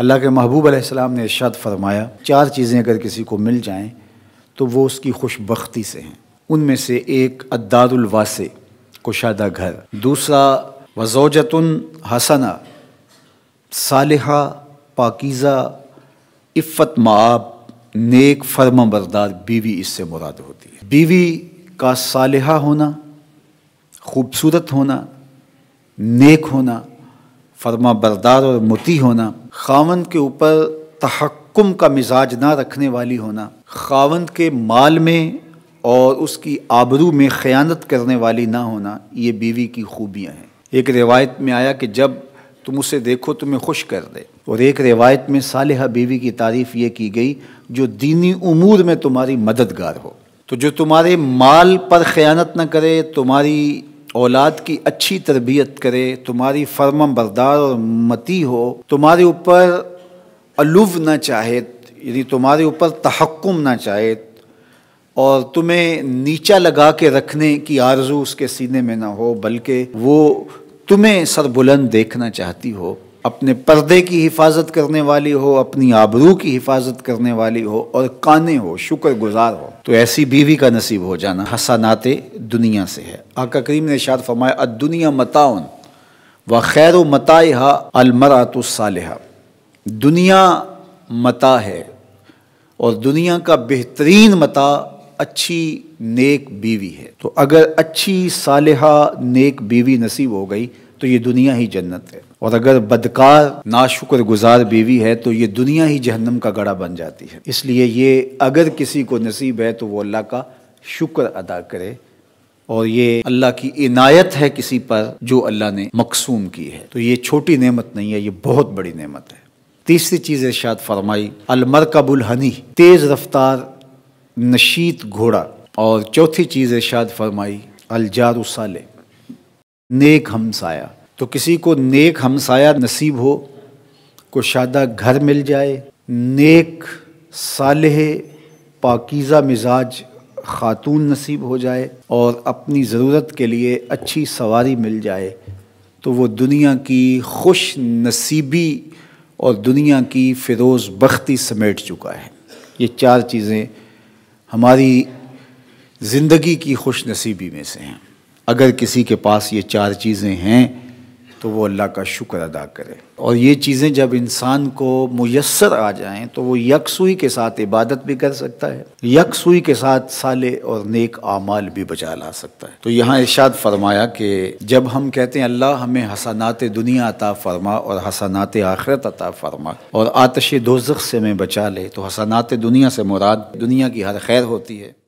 अल्लाह के महबूब आसमाम ने इरशाद फरमाया चार चीज़ें अगर किसी को मिल जाएं तो वो उसकी खुशबख्ती से हैं उनमें से एक अद्दारुलवासे कुशादा घर दूसरा वजोजत हसना सालहा पाकिज़ा इफ़त माब नेक फर्म बरदार बीवी इससे मुराद होती है बीवी का सालहा होना खूबसूरत होना नेक होना फर्मा बरदार और मती होना खावंद के ऊपर तहक्कुम का मिजाज ना रखने वाली होना खावंद के माल में और उसकी आबरू में ख़यानत करने वाली ना होना ये बीवी की खूबियाँ हैं एक रिवायत में आया कि जब तुम उसे देखो तुम्हें खुश कर दे और एक रिवायत में सालह बीवी की तारीफ़ ये की गई जो दीनी उमूर में तुम्हारी मददगार हो तो जो तुम्हारे माल पर ख़यानत ना करे तुम्हारी औलाद की अच्छी तरबियत करे तुम्हारी फर्म बरदार और मती हो तुम्हारे ऊपर अलुव ना चाहे यदि तुम्हारे ऊपर तहक्म ना चाहे और तुम्हें नीचा लगा के रखने की आरजू उसके सीने में ना हो बल्कि वो तुम्हें सरबुलंद देखना चाहती हो अपने पर्दे की हिफाजत करने वाली हो अपनी आबरू की हिफाजत करने वाली हो और काने हो शुक्र गुजार हो तो ऐसी बीवी का नसीब हो जाना हसनाते दुनिया से है आका करीम ने शाद फरमाया दुनिया मताउन व खैर मताहा साल दुनिया मता है और दुनिया का बेहतरीन मता अच्छी नेक बीवी है तो अगर अच्छी सालहा नेक बीवी नसीब हो गई तो ये दुनिया ही जन्नत है और अगर बदकार नाशुक्र गुजार बीवी है तो ये दुनिया ही जहन्नम का गड़ा बन जाती है इसलिए ये अगर किसी को नसीब है तो वो अल्लाह का शुक्र अदा करे और ये अल्लाह की इनायत है किसी पर जो अल्लाह ने मकसूम की है तो ये छोटी नेमत नहीं है ये बहुत बड़ी नेमत है तीसरी चीज़ इर्शाद फरमाई अलमरकबुल हनी तेज़ रफ्तार नशीत घोड़ा और चौथी चीज़ इर्शाद फरमाई अलजारुसाले नेक हमसाया तो किसी को नेक हमसाया नसीब हो शादा घर मिल जाए नेक सालह पाकिज़ा मिजाज खातून नसीब हो जाए और अपनी ज़रूरत के लिए अच्छी सवारी मिल जाए तो वो दुनिया की खुश नसीबी और दुनिया की फिरोज़ बख्ती समेट चुका है ये चार चीज़ें हमारी ज़िंदगी की खुश नसीबी में से हैं अगर किसी के पास ये चार चीज़ें हैं तो वो अल्लाह का शुक्र अदा करे और ये चीज़ें जब इंसान को मैसर आ जाएं तो वो यकसुई के साथ इबादत भी कर सकता है यकसुई के साथ साले और नेक आमाल भी बचा ला सकता है तो यहाँ इर्शाद फरमाया कि जब हम कहते हैं अल्लाह हमें हसनात दुनिया अता फरमा और हसनात आखरत अता फरमा और आतश दोजख से हमें बचा ले तो हसनात दुनिया से मुराद दुनिया की हर खैर होती है